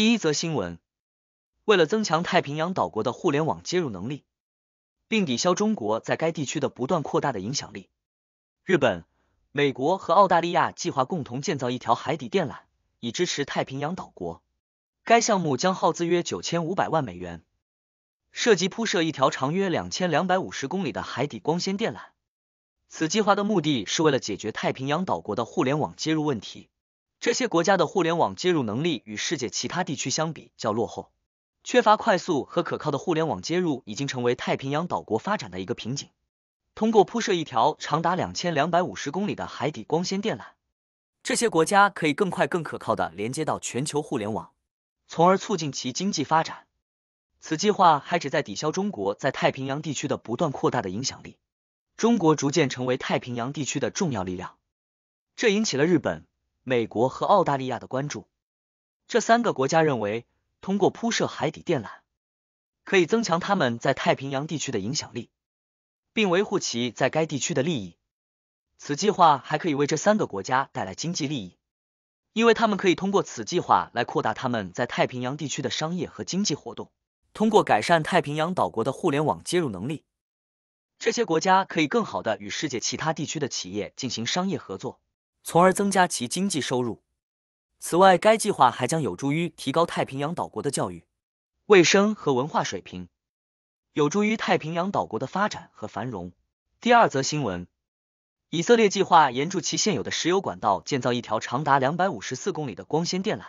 第一则新闻：为了增强太平洋岛国的互联网接入能力，并抵消中国在该地区的不断扩大的影响力，日本、美国和澳大利亚计划共同建造一条海底电缆，以支持太平洋岛国。该项目将耗资约九千五百万美元，涉及铺设一条长约两千两百五十公里的海底光纤电缆。此计划的目的是为了解决太平洋岛国的互联网接入问题。这些国家的互联网接入能力与世界其他地区相比较落后，缺乏快速和可靠的互联网接入已经成为太平洋岛国发展的一个瓶颈。通过铺设一条长达两千两百五十公里的海底光纤电缆，这些国家可以更快、更可靠的连接到全球互联网，从而促进其经济发展。此计划还旨在抵消中国在太平洋地区的不断扩大的影响力。中国逐渐成为太平洋地区的重要力量，这引起了日本。美国和澳大利亚的关注，这三个国家认为，通过铺设海底电缆，可以增强他们在太平洋地区的影响力，并维护其在该地区的利益。此计划还可以为这三个国家带来经济利益，因为他们可以通过此计划来扩大他们在太平洋地区的商业和经济活动。通过改善太平洋岛国的互联网接入能力，这些国家可以更好的与世界其他地区的企业进行商业合作。从而增加其经济收入。此外，该计划还将有助于提高太平洋岛国的教育、卫生和文化水平，有助于太平洋岛国的发展和繁荣。第二则新闻：以色列计划沿著其现有的石油管道建造一条长达两百五十四公里的光纤电缆，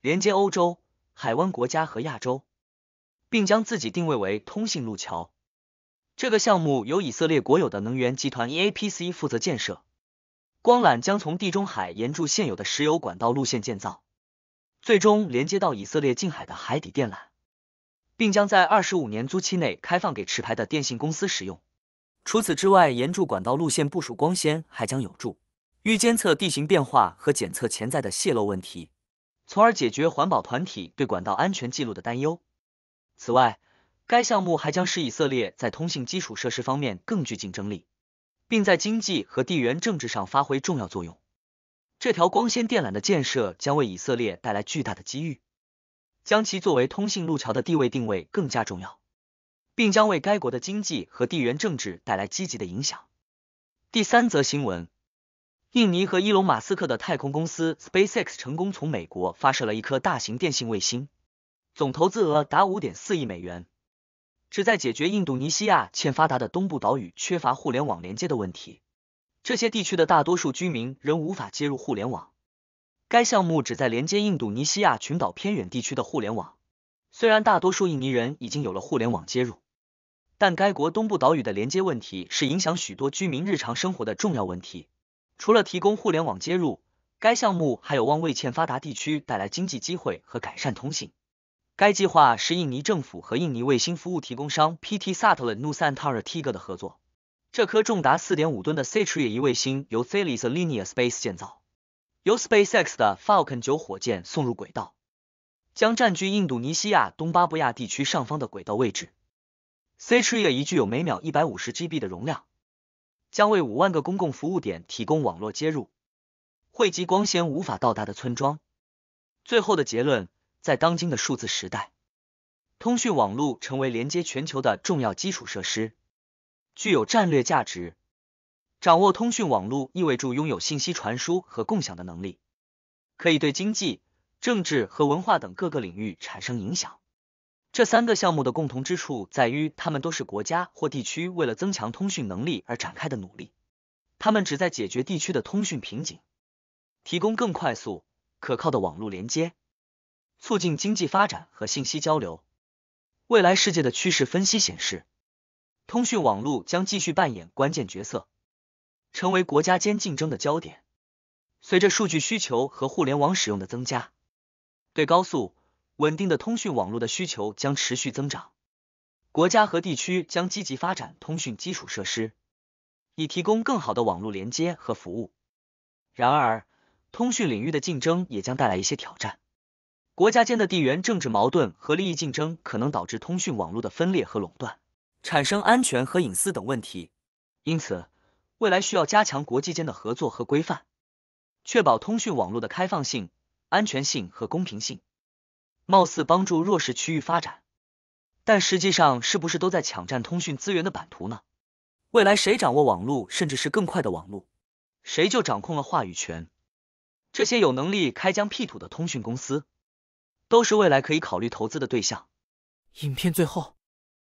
连接欧洲、海湾国家和亚洲，并将自己定位为通信路桥。这个项目由以色列国有的能源集团 EAPC 负责建设。光缆将从地中海沿住现有的石油管道路线建造，最终连接到以色列近海的海底电缆，并将在二十五年租期内开放给持牌的电信公司使用。除此之外，沿住管道路线部署光纤还将有助预监测地形变化和检测潜在的泄漏问题，从而解决环保团体对管道安全记录的担忧。此外，该项目还将使以色列在通信基础设施方面更具竞争力。并在经济和地缘政治上发挥重要作用。这条光纤电缆的建设将为以色列带来巨大的机遇，将其作为通信路桥的地位定位更加重要，并将为该国的经济和地缘政治带来积极的影响。第三则新闻：印尼和伊隆·马斯克的太空公司 SpaceX 成功从美国发射了一颗大型电信卫星，总投资额达五点四亿美元。旨在解决印度尼西亚欠发达的东部岛屿缺乏互联网连接的问题。这些地区的大多数居民仍无法接入互联网。该项目旨在连接印度尼西亚群岛偏远地区的互联网。虽然大多数印尼人已经有了互联网接入，但该国东部岛屿的连接问题是影响许多居民日常生活的重要问题。除了提供互联网接入，该项目还有望为欠发达地区带来经济机会和改善通信。该计划是印尼政府和印尼卫星服务提供商 PT Satelit Nusantara Tiga 的合作。这颗重达四点五吨的 Ctriya 卫星由 Thales l i n e a Space 建造，由 SpaceX 的 Falcon 九火箭送入轨道，将占据印度尼西亚东巴布亚地区上方的轨道位置。Ctriya 具有每秒一百五十 GB 的容量，将为五万个公共服务点提供网络接入，汇集光纤无法到达的村庄。最后的结论。在当今的数字时代，通讯网络成为连接全球的重要基础设施，具有战略价值。掌握通讯网络意味着拥有信息传输和共享的能力，可以对经济、政治和文化等各个领域产生影响。这三个项目的共同之处在于，它们都是国家或地区为了增强通讯能力而展开的努力。它们旨在解决地区的通讯瓶颈，提供更快速、可靠的网络连接。促进经济发展和信息交流。未来世界的趋势分析显示，通讯网络将继续扮演关键角色，成为国家间竞争的焦点。随着数据需求和互联网使用的增加，对高速、稳定的通讯网络的需求将持续增长。国家和地区将积极发展通讯基础设施，以提供更好的网络连接和服务。然而，通讯领域的竞争也将带来一些挑战。国家间的地缘政治矛盾和利益竞争可能导致通讯网络的分裂和垄断，产生安全和隐私等问题。因此，未来需要加强国际间的合作和规范，确保通讯网络的开放性、安全性和公平性。貌似帮助弱势区域发展，但实际上是不是都在抢占通讯资源的版图呢？未来谁掌握网络，甚至是更快的网络，谁就掌控了话语权。这些有能力开疆辟土的通讯公司。都是未来可以考虑投资的对象。影片最后，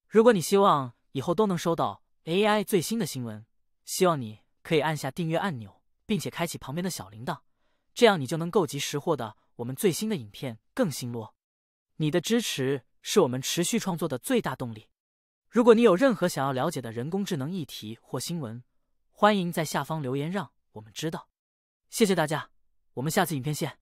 如果你希望以后都能收到 AI 最新的新闻，希望你可以按下订阅按钮，并且开启旁边的小铃铛，这样你就能够及时获得我们最新的影片更新落。你的支持是我们持续创作的最大动力。如果你有任何想要了解的人工智能议题或新闻，欢迎在下方留言让我们知道。谢谢大家，我们下次影片见。